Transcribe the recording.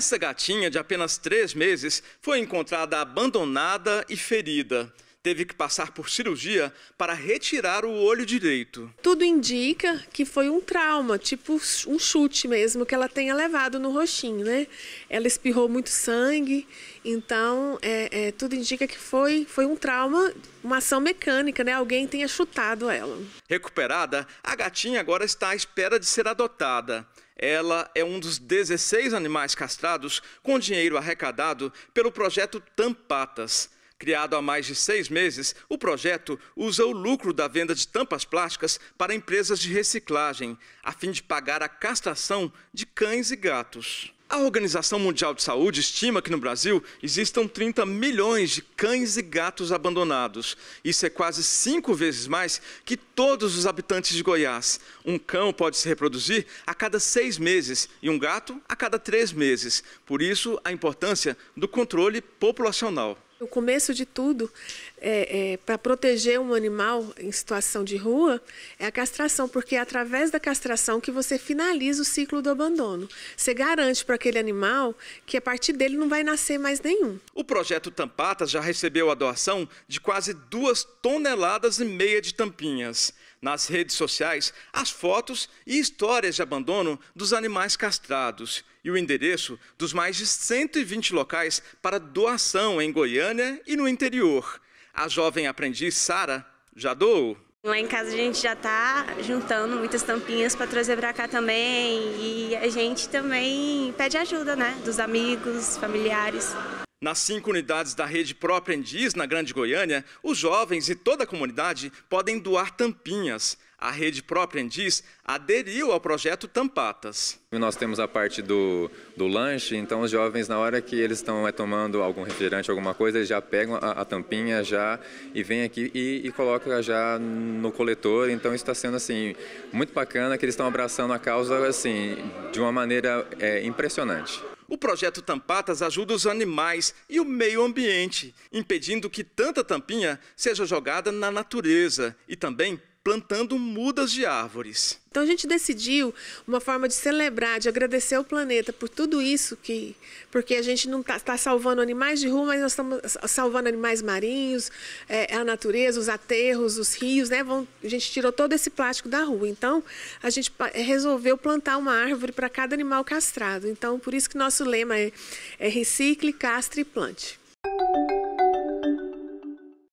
Essa gatinha de apenas três meses foi encontrada abandonada e ferida teve que passar por cirurgia para retirar o olho direito. Tudo indica que foi um trauma, tipo um chute mesmo, que ela tenha levado no roxinho, né? Ela espirrou muito sangue, então é, é, tudo indica que foi, foi um trauma, uma ação mecânica, né? Alguém tenha chutado ela. Recuperada, a gatinha agora está à espera de ser adotada. Ela é um dos 16 animais castrados com dinheiro arrecadado pelo projeto Tampatas Criado há mais de seis meses, o projeto usa o lucro da venda de tampas plásticas para empresas de reciclagem, a fim de pagar a castração de cães e gatos. A Organização Mundial de Saúde estima que no Brasil existam 30 milhões de cães e gatos abandonados. Isso é quase cinco vezes mais que todos os habitantes de Goiás. Um cão pode se reproduzir a cada seis meses e um gato a cada três meses. Por isso, a importância do controle populacional o começo de tudo, é, é, para proteger um animal em situação de rua é a castração, porque é através da castração que você finaliza o ciclo do abandono. Você garante para aquele animal que a partir dele não vai nascer mais nenhum. O projeto Tampatas já recebeu a doação de quase duas toneladas e meia de tampinhas. Nas redes sociais, as fotos e histórias de abandono dos animais castrados e o endereço dos mais de 120 locais para doação em Goiânia e no interior a jovem aprendiz Sara já dou? Lá em casa a gente já está juntando muitas tampinhas para trazer para cá também e a gente também pede ajuda, né, dos amigos, familiares. Nas cinco unidades da rede própria Indiz, na Grande Goiânia, os jovens e toda a comunidade podem doar tampinhas. A rede própria Indiz aderiu ao projeto Tampatas. Nós temos a parte do, do lanche, então os jovens, na hora que eles estão é, tomando algum refrigerante, alguma coisa, eles já pegam a, a tampinha já e vêm aqui e, e colocam já no coletor. Então está sendo assim muito bacana que eles estão abraçando a causa assim de uma maneira é, impressionante. O projeto Tampatas ajuda os animais e o meio ambiente, impedindo que tanta tampinha seja jogada na natureza e também plantando mudas de árvores. Então a gente decidiu uma forma de celebrar, de agradecer ao planeta por tudo isso que, porque a gente não está tá salvando animais de rua, mas nós estamos salvando animais marinhos, é, é, a natureza, os aterros, os rios, né? Vão, a gente tirou todo esse plástico da rua. Então a gente é, resolveu plantar uma árvore para cada animal castrado. Então por isso que nosso lema é, é recicle, castre e plante.